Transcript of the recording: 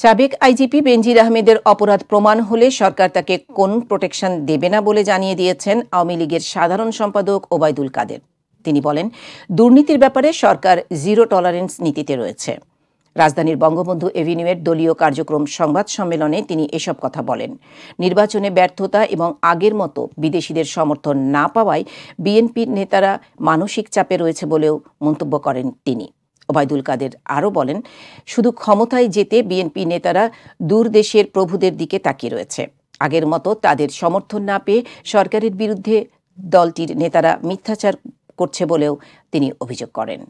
সাবেক আইজিপি বেনজির আহমেদের অপরাধ প্রমাণ হলে সরকার তাকে কোন প্রোটেকশন দেবে না বলে জানিয়ে দিয়েছেন আওয়ামী লীগের সাধারণ সম্পাদক ওবায়দুল কাদের তিনি বলেন দুর্নীতির ব্যাপারে সরকার জিরো টলারেন্স নীতিতে রয়েছে রাজধানীর বঙ্গবন্ধু এভিনিউয়ের দলীয় কার্যক্রম সংবাদ সম্মেলনে তিনি এসব কথা বলেন নির্বাচনে ব্যর্থতা এবং আগের মতো বিদেশিদের সমর্থন না পাওয়ায় বিএনপির নেতারা মানসিক চাপে রয়েছে বলেও মন্তব্য করেন তিনি ওবায়দুল কাদের আরও বলেন শুধু ক্ষমতায় যেতে বিএনপি নেতারা দূর দেশের প্রভুদের দিকে তাকিয়ে রয়েছে আগের মতো তাদের সমর্থন না পেয়ে সরকারের বিরুদ্ধে দলটির নেতারা মিথ্যাচার করছে বলেও তিনি অভিযোগ করেন